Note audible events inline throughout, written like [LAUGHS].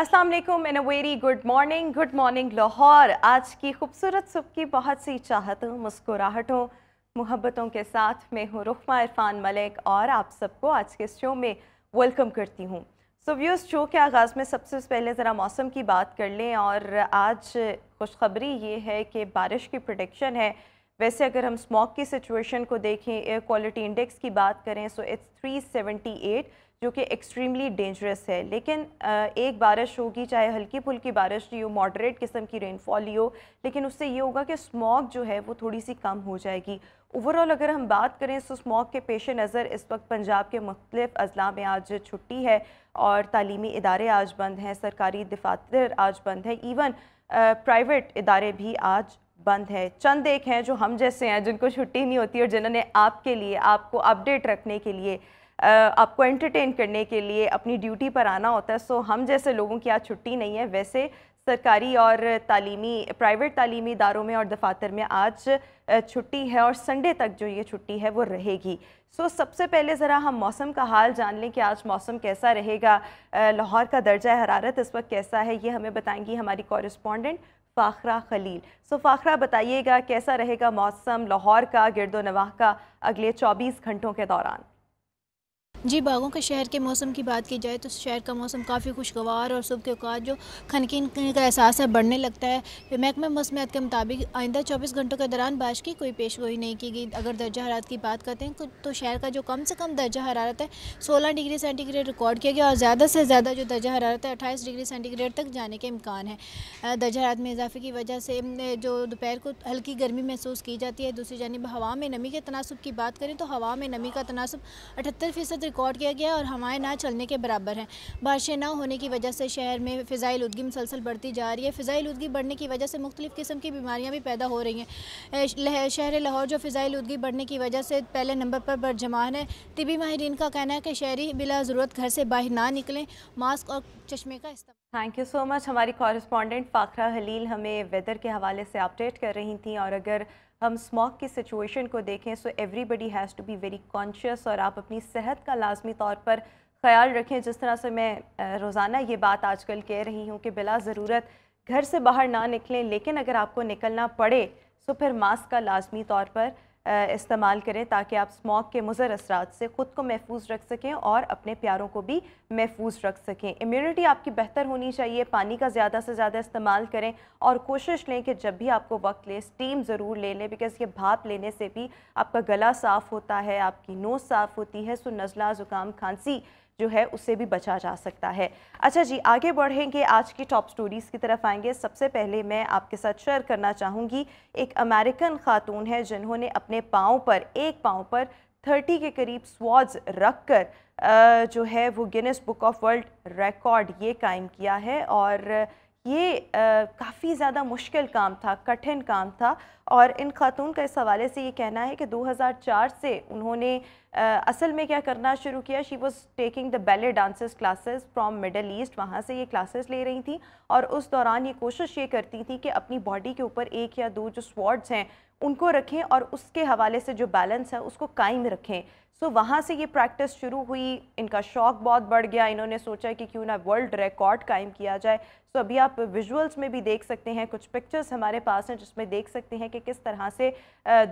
असलम वालेकुम very good morning good morning Lahore आज की खूबसूरत सुबह की बहुत सी चाहतों मुस्कुराहटों मोहब्बतों के साथ मैं हूँ रुखमा इरफान मलिक और आप सबको आज के शो में वेलकम करती हूँ सो व्यूज़ शो के आगाज़ में सबसे पहले ज़रा मौसम की बात कर लें और आज खुशखबरी ये है कि बारिश की प्रोडिक्शन है वैसे अगर हम स्मॉक की सिचुएशन को देखें एयर क्वालिटी इंडेक्स की बात करें so it's three seventy eight जो कि एक्सट्रीमली डेंजरस है लेकिन एक बारिश होगी चाहे हल्की फुल्की बारिश रही हो मॉडरेट किस्म की रेनफॉल ही हो लेकिन उससे ये होगा कि स्मॉग जो है वो थोड़ी सी कम हो जाएगी ओवरऑल अगर हम बात करें तो स्मॉग के पेश नज़र इस वक्त पंजाब के मुख्तलिफ अजला में आज छुट्टी है और तलीमी इदारे आज बंद हैं सरकारी दफातर आज बंद हैं इवन प्राइवेट इदारे भी आज बंद है चंद एक हैं जो हम जैसे हैं जिनको छुट्टी नहीं होती और जिन्होंने आपके लिए आपको अपडेट रखने के लिए आपको एंटरटेन करने के लिए अपनी ड्यूटी पर आना होता है सो हम जैसे लोगों की आज छुट्टी नहीं है वैसे सरकारी और तालीमी प्राइवेट तालीमी इदारों में और दफातर में आज छुट्टी है और संडे तक जो ये छुट्टी है वो रहेगी सो so, सबसे पहले ज़रा हम मौसम का हाल जान लें कि आज मौसम कैसा रहेगा लाहौर का दर्जा हरारत इस वक्त कैसा है ये हमें बताएंगी हमारी correspondent Fakhra Khalil so so, Fakhra बताइएगा कैसा रहेगा मौसम लाहौर का गिरदो नवाह का अगले चौबीस घंटों के दौरान जी बागों के शहर के मौसम की बात की जाए तो शहर का मौसम काफ़ी खुशगवार और सुबह के अवकात जो खनकिन का एहसास है बढ़ने लगता है महकमा मौसमियात के मुताबिक आइंदा 24 घंटों के दौरान बारिश की कोई पेशगोई नहीं की गई अगर दर्जा हरारत की बात करते हैं तो शहर का जो कम से कम दर्जा हरारत है सोलह डिग्री सेंटीग्रेड रिकॉर्ड किया गया और ज़्यादा से ज़्यादा जो दर्जा हरारत है अट्ठाईस डिग्री सेंटीग्रेड तक जाने के इम्कान है दर्जा हरारत में इजाफे की वजह से जो दोपहर को हल्की गर्मी महसूस की जाती है दूसरी जानब हवा में नमी के तनासब की बात करें तो हवा में नमी का तनासब अठहत्तर फ़ीसद रिकॉर्ड किया गया और हवाएं ना चलने के बराबर हैं बारिशें ना होने की वजह से शहर में फ़िज़ाई लुदगी मुसलसल बढ़ती जा रही है फ़िज़ाई लुदगी बढ़ने की वजह से मुख्तलिफ़ किस्म की बीमारियाँ भी पैदा हो रही हैं शहर लाहौर जो फ़िज़ाई लुदगी बढ़ने की वजह से पहले नंबर पर बरजमान है तबी माहरीन का कहना है कि शहरी बिला ज़रूरत घर से बाहर ना निकलें मास्क और चश्मे का इस्तेमाल थैंक यू सो मच हमारी कॉरस्पॉन्डेंट फ़ाखरा हलील हमें वेदर के हवाले से अपडेट कर रही थी और अगर हम स्मॉक की सिचुएशन को देखें so everybody has to be very conscious और आप अपनी सेहत का लाजमी तौर पर ख्याल रखें जिस तरह से मैं रोज़ाना ये बात आजकल कह रही हूँ कि बिला ज़रूरत घर से बाहर ना निकलें लेकिन अगर आपको निकलना पड़े तो फिर मास्क का लाजमी तौर पर इस्तेमाल करें ताकि आप स्मॉक के मुज़र असरा से ख़ुद को महफूज रख सकें और अपने प्यारों को भी महफूज रख सकें इम्यूनिटी आपकी बेहतर होनी चाहिए पानी का ज़्यादा से ज़्यादा इस्तेमाल करें और कोशिश लें कि जब भी आपको वक्त ले स्टीम ज़रूर ले लें बिकॉज़ ये भाप लेने से भी आपका गला साफ़ होता है आपकी नोज़ साफ़ होती है सो नज़ला ज़ुकाम खांसी जो है उससे भी बचा जा सकता है अच्छा जी आगे बढ़ेंगे आज की टॉप स्टोरीज़ की तरफ आएंगे सबसे पहले मैं आपके साथ शेयर करना चाहूँगी एक अमेरिकन खातून है जिन्होंने अपने पाँव पर एक पाँव पर थर्टी के करीब स्वाज रख कर जो है वो Guinness book of world record ये कायम किया है और ये काफ़ी ज़्यादा मुश्किल काम था कठिन काम था और इन खातून का इस हवाले से ये कहना है कि 2004 से उन्होंने आ, असल में क्या करना शुरू किया she was taking the belly dances classes from middle east वहाँ से ये क्लासेस ले रही थी और उस दौरान ये कोशिश ये करती थी कि अपनी बॉडी के ऊपर एक या दो जो स्वाड्स हैं उनको रखें और उसके हवाले से जो बैलेंस है उसको कायम रखें सो वहाँ से ये प्रैक्टिस शुरू हुई इनका शौक बहुत बढ़ गया इन्होंने सोचा कि क्यों ना वर्ल्ड रिकॉर्ड कायम किया जाए सो अभी आप विजुअल्स में भी देख सकते हैं कुछ पिक्चर्स हमारे पास हैं जिसमें देख सकते हैं कि किस तरह से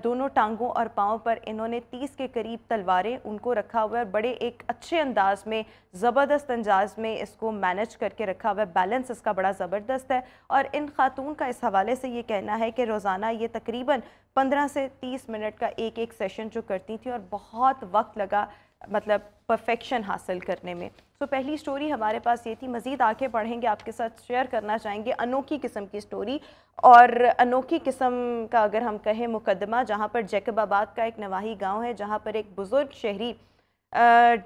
दोनों टांगों और पाँव पर इन्होंने तीस के करीब तलवारें उनको रखा हुआ है बड़े एक अच्छे अंदाज में ज़बरदस्त अंदाज में इसको मैनेज करके रखा हुआ है बैलेंस इसका बड़ा ज़बरदस्त है और इन खातून का इस हवाले से ये कहना है कि रोज़ाना ये तकरीबन पंद्रह से तीस मिनट का एक एक सेशन जो करती थी और बहुत वक्त लगा मतलब परफेक्शन हासिल करने में सो so, पहली स्टोरी हमारे पास ये थी मज़ीद आगे बढ़ेंगे आपके साथ शेयर करना चाहेंगे अनोखी किस्म की स्टोरी और अनोखी किस्म का अगर हम कहें मुकदमा जहाँ पर जैकबाबाद का एक नवाही गांव है जहाँ पर एक बुज़ुर्ग शहरी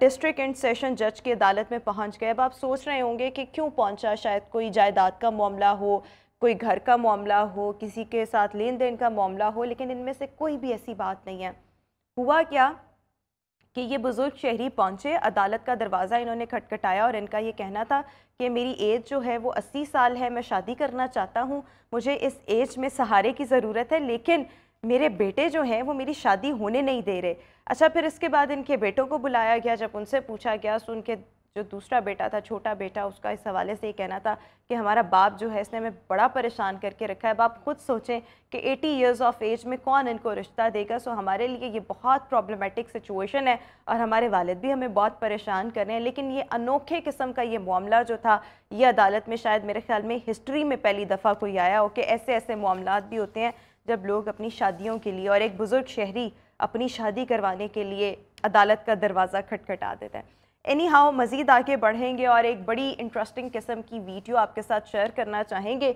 डिस्ट्रिक्ट एंड सेशन जज की अदालत में पहुंच गए अब आप सोच रहे होंगे कि क्यों पहुँचा शायद कोई जायदाद का मामला हो कोई घर का मामला हो किसी के साथ लेन देन का मामला हो लेकिन इनमें से कोई भी ऐसी बात नहीं है हुआ क्या कि ये बुज़ुर्ग शहरी पहुँचे अदालत का दरवाज़ा इन्होंने खटखटाया और इनका ये कहना था कि मेरी एज जो है वो अस्सी साल है मैं शादी करना चाहता हूँ मुझे इस एज में सहारे की ज़रूरत है लेकिन मेरे बेटे जो हैं वो मेरी शादी होने नहीं दे रहे अच्छा फिर इसके बाद इनके बेटों को बुलाया गया जब उनसे पूछा गया सुन उनके जो दूसरा बेटा था छोटा बेटा उसका इस हवाले से ये कहना था कि हमारा बाप जो है इसने हमें बड़ा परेशान करके रखा है अब आप खुद सोचें कि 80 इयर्स ऑफ एज में कौन इनको रिश्ता देगा सो हमारे लिए ये बहुत प्रॉब्लमेटिक सिचुएशन है और हमारे वालद भी हमें बहुत परेशान कर रहे हैं लेकिन ये अनोखे किस्म का ये मामला जो था ये अदालत में शायद मेरे ख्याल में हिस्ट्री में पहली दफ़ा कोई आया हो कि ऐसे ऐसे मामला भी होते हैं जब लोग अपनी शादियों के लिए और एक बुज़ुर्ग शहरी अपनी शादी करवाने के लिए अदालत का दरवाज़ा खटखटा देते हैं एनी हाउ मज़ीद आगे बढ़ेंगे और एक बड़ी इंटरेस्टिंग किस्म की वीडियो आपके साथ शेयर करना चाहेंगे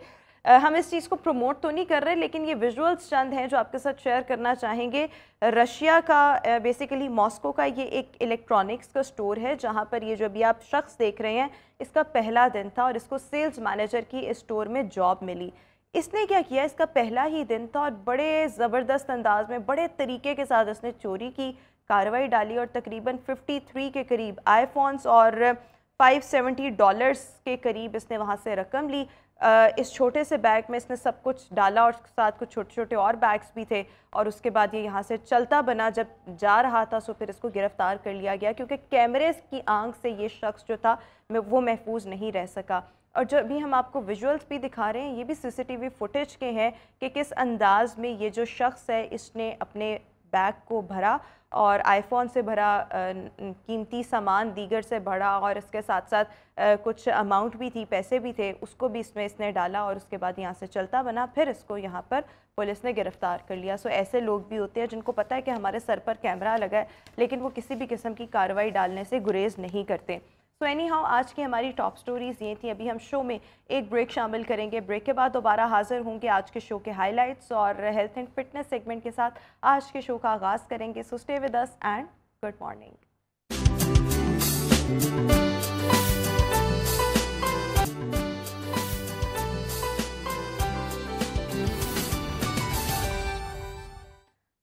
हम इस चीज़ को प्रमोट तो नहीं कर रहे लेकिन ये विजुअल्स चंद हैं जो आपके साथ शेयर करना चाहेंगे रशिया का बेसिकली मॉस्को का ये एक इलेक्ट्रॉनिक्स का स्टोर है जहाँ पर ये जो अभी आप शख्स देख रहे हैं इसका पहला दिन था और इसको सेल्स मैनेजर की इस स्टोर में जॉब मिली इसने क्या किया इसका पहला ही दिन था और बड़े ज़बरदस्त अंदाज में बड़े तरीके के साथ इसने चोरी की कार्रवाई डाली और तकरीबन 53 के करीब आईफोन्स और 570 डॉलर्स के करीब इसने वहाँ से रकम ली इस छोटे से बैग में इसने सब कुछ डाला और साथ कुछ छोटे छोटे और बैग्स भी थे और उसके बाद ये यहाँ से चलता बना जब जा रहा था सो तो फिर इसको गिरफ्तार कर लिया गया क्योंकि कैमरे की आंख से ये शख्स जो था वो महफूज नहीं रह सका और जो अभी हम आपको विजुअल्स भी दिखा रहे हैं ये भी सीसीटीवी फुटेज के हैं कि किस अंदाज में ये जो शख्स है इसने अपने बैग को भरा और आईफोन से भरा कीमती सामान दीगर से भरा और इसके साथ साथ कुछ अमाउंट भी थी पैसे भी थे उसको भी इसमें इसने डाला और उसके बाद यहाँ से चलता बना फिर इसको यहाँ पर पुलिस ने गिरफ़्तार कर लिया सो ऐसे लोग भी होते हैं जिनको पता है कि हमारे सर पर कैमरा लगा है लेकिन वो किसी भी किस्म की कार्रवाई डालने से गुरेज नहीं करते सो एनी हाउ आज की हमारी टॉप स्टोरीज़ ये थी अभी हम शो में एक ब्रेक शामिल करेंगे ब्रेक के बाद दोबारा हाजिर होंगे आज के शो के हाइलाइट्स और हेल्थ एंड फिटनेस सेगमेंट के साथ आज के शो का आगाज़ करेंगे so stay with us and good morning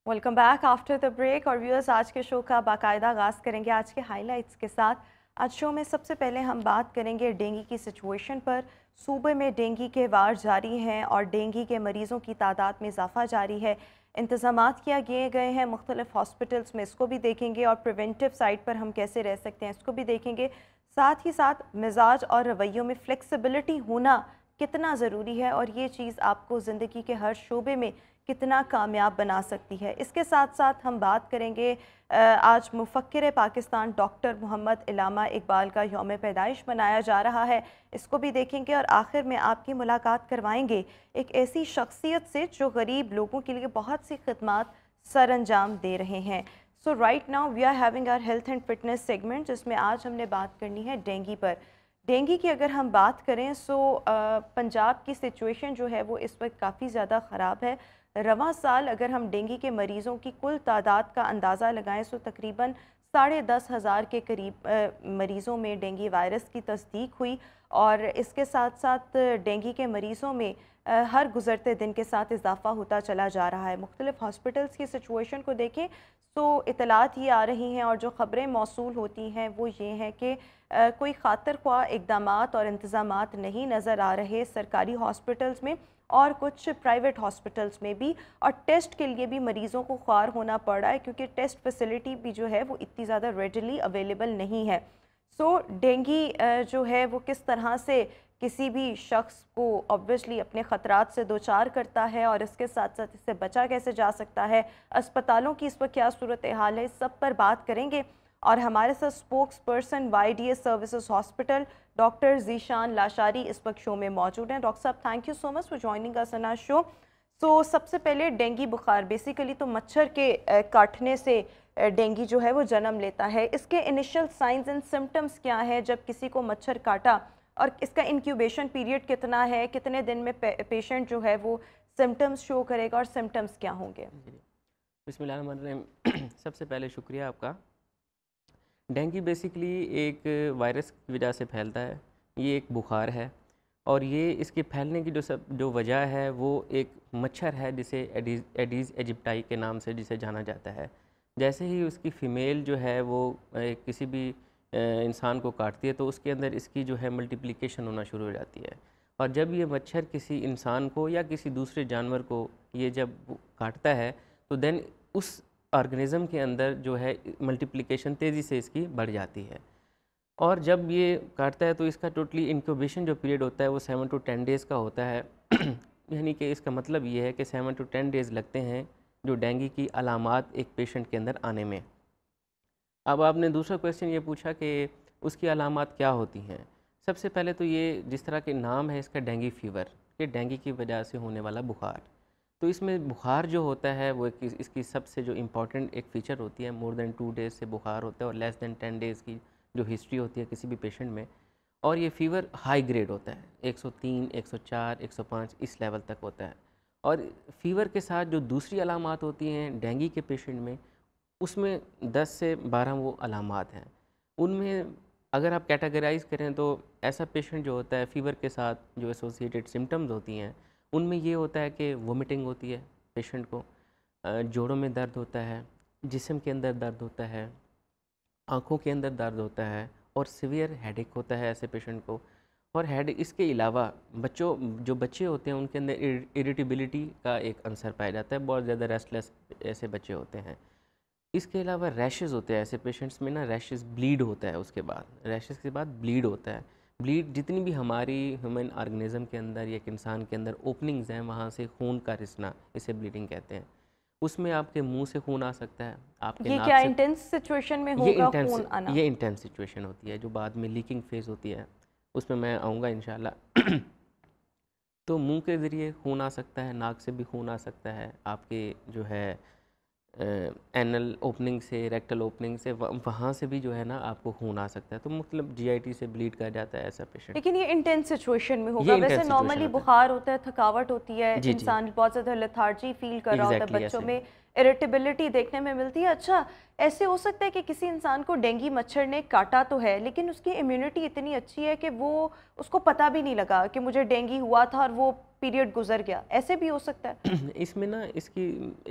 welcome back after the break और व्यूअर्स आज के शो का बाकायदा आगाज़ करेंगे आज के हाइलाइट्स के साथ आज शो में सबसे पहले हम बात करेंगे डेंगू की सिचुएशन पर सूबे में डेंगू के वार जारी हैं और डेंगू के मरीज़ों की तादाद में इजाफा जारी है इंतजाम किया किए गए हैं मुख्तलिफ हॉस्पिटल्स में इसको भी देखेंगे और प्रिवेंटिव साइड पर हम कैसे रह सकते हैं इसको भी देखेंगे साथ ही साथ मिजाज और रवैयों में फ्लेक्सिबिलिटी होना कितना ज़रूरी है और ये चीज़ आपको ज़िंदगी के हर शोबे में कितना कामयाब बना सकती है इसके साथ साथ हम बात करेंगे आज मुफक्र पाकिस्तान डॉक्टर मोहम्मद इलामा इकबाल का योम पैदाइश मनाया जा रहा है इसको भी देखेंगे और आखिर में आपकी मुलाकात करवाएंगे एक ऐसी शख्सियत से जो गरीब लोगों के लिए बहुत सी खदमात सर अंजाम दे रहे हैं so right now we are having our health and fitness segment जिसमें आज हमने बात करनी है डेंगी पर डेंगी की अगर हम बात करें सो पंजाब की सिचुएशन जो है वो इस वक्त काफ़ी ज़्यादा ख़राब है रवा साल अगर हम डेंगू के मरीज़ों की कुल तादाद का अंदाज़ा लगाएं तो तकरीबन साढ़े दस हज़ार के करीब मरीज़ों में डेंगू वायरस की तस्दीक हुई और इसके साथ साथ डेंगू के मरीज़ों में हर गुजरते दिन के साथ इजाफा होता चला जा रहा है मुख्तलिफ हॉस्पिटल्स की सिचुएशन को देखें तो इतलात ये आ रही हैं और जो ख़बरें मौसू होती हैं वो ये हैं कि कोई ख़ातर ख्वा इकदाम और इंतज़ाम नहीं नज़र आ रहे सरकारी हॉस्पिटल्स में और कुछ प्राइवेट हॉस्पिटल्स में भी और टेस्ट के लिए भी मरीज़ों को ख्वार होना पड़ रहा है क्योंकि टेस्ट फैसिलिटी भी जो है वो इतनी ज़्यादा रेडली अवेलेबल नहीं है सो तो डेंगी जो है वो किस तरह से किसी भी शख्स को ऑब्वियसली अपने ख़तरात से दो चार करता है और इसके साथ साथ इससे बचा कैसे जा सकता है अस्पतालों की इस पर क्या सूरत हाल है इस सब पर बात करेंगे और हमारे साथ spokesperson Y D S services hospital doctor Zeeshan Lashari इस वक्त शो में मौजूद हैं डॉक्टर साहब thank you so much for joining us on a show सो सबसे पहले डेंगी बुखार बेसिकली तो मच्छर के काटने से डेंगी जो है वो जन्म लेता है इसके इनिशियल साइंस एंड सिम्टम्स क्या है जब किसी को मच्छर काटा और इसका इनक्यूबेशन पीरियड कितना है कितने दिन में पे, पेशेंट जो है वो सिम्टम्स शो करेगा और सिम्टम्स क्या होंगे बिस्मिल्लाह [CLEARS THROAT] सबसे पहले शुक्रिया आपका डेंगी बेसिकली एक वायरस की वजह से फैलता है ये एक बुखार है और ये इसके फैलने की जो सब जो वजह है वो एक मच्छर है जिसे एडीज़ एडीज़ एजिप्टाई के नाम से जिसे जाना जाता है जैसे ही उसकी फ़ीमेल जो है वो किसी भी इंसान को काटती है तो उसके अंदर इसकी जो है मल्टीप्लिकेशन होना शुरू हो जाती है और जब ये मच्छर किसी इंसान को या किसी दूसरे जानवर को ये जब काटता है तो देन उस ऑर्गेनिज़म के अंदर जो है मल्टीप्लिकेशन तेज़ी से इसकी बढ़ जाती है और जब ये काटता है तो इसका टोटली इंक्यूबेशन जो पीरियड होता है वो सेवन टू टेन डेज़ का होता है [CLEARS THROAT] यानी कि इसका मतलब ये है कि सेवन टू टेन डेज़ लगते हैं जो डेंगू की अलामत एक पेशेंट के अंदर आने में अब आपने दूसरा क्वेश्चन ये पूछा कि उसकी अलामत क्या होती हैं सबसे पहले तो ये जिस तरह के नाम है इसका डेंगी फीवर ये डेंगी की वजह से होने वाला बुखार तो इसमें बुखार जो होता है वो एक इसकी सबसे जो इम्पॉर्टेंट एक फ़ीचर होती है मोर देन टू डेज़ से बुखार होता है और लेस देन टेन डेज़ की जो हिस्ट्री होती है किसी भी पेशेंट में और ये फ़ीवर हाई ग्रेड होता है 103, 104, 105 इस लेवल तक होता है और फीवर के साथ जो दूसरी अलामत होती हैं डेंगी के पेशेंट में उसमें 10 से 12 वो अलामत हैं उनमें अगर आप कैटेगराइज करें तो ऐसा पेशेंट जो होता है फीवर के साथ जो एसोसिएटेड सिम्टम्स होती हैं उनमें ये होता है कि वोमिटिंग होती है पेशेंट को जोड़ों में दर्द होता है जिसम के अंदर दर्द होता है आँखों के अंदर दर्द होता है और सीवियर हेडेक होता है ऐसे पेशेंट को और हेड इसके अलावा बच्चों जो बच्चे होते हैं उनके अंदर इरिटेबिलिटी का एक अंसर पाया जाता है बहुत ज़्यादा रेस्टलेस ऐसे बच्चे होते हैं इसके अलावा रैशेज़ होते हैं ऐसे पेशेंट्स में ना रैशेज़ ब्लीड होता है उसके बाद रैशेज़ के बाद ब्लीड होता है ब्लीड जितनी भी हमारी ह्यूमन ऑर्गेनिज्म के अंदर या एक इंसान के अंदर ओपनिंग्स हैं वहाँ से खून का रिसना इसे ब्लीडिंग कहते हैं उसमें आपके मुंह से खून आ सकता है आपके ये क्या इंटेंस सिचुएशन में होगा ये इंटेंस सिचुएशन होती है जो बाद में लीकिंग फेज होती है उस पर मैं आऊँगा इन तो मुंह के ज़रिए खून आ सकता है नाक से भी खून आ सकता है आपके जो है एनल ओपनिंग से रेक्टल ओपनिंग से वहाँ से भी जो है ना आपको खून आ सकता है तो मतलब जीआईटी से ब्लीड कर जाता है ऐसा पेशेंट लेकिन ये इंटेंस सिचुएशन में होगा वैसे नॉर्मली बुखार होता है थकावट होती है इंसान बहुत ज़्यादा लथार्जी फील कर exactly रहा होता है बच्चों में इरिटेबिलिटी देखने में मिलती है अच्छा ऐसे हो सकता है कि किसी इंसान को डेंगी मच्छर ने काटा तो है लेकिन उसकी इम्यूनिटी इतनी अच्छी है कि वो उसको पता भी नहीं लगा कि मुझे डेंगी हुआ था और वो पीरियड गुजर गया ऐसे भी हो सकता है [CLEARS THROAT] इसमें ना इसकी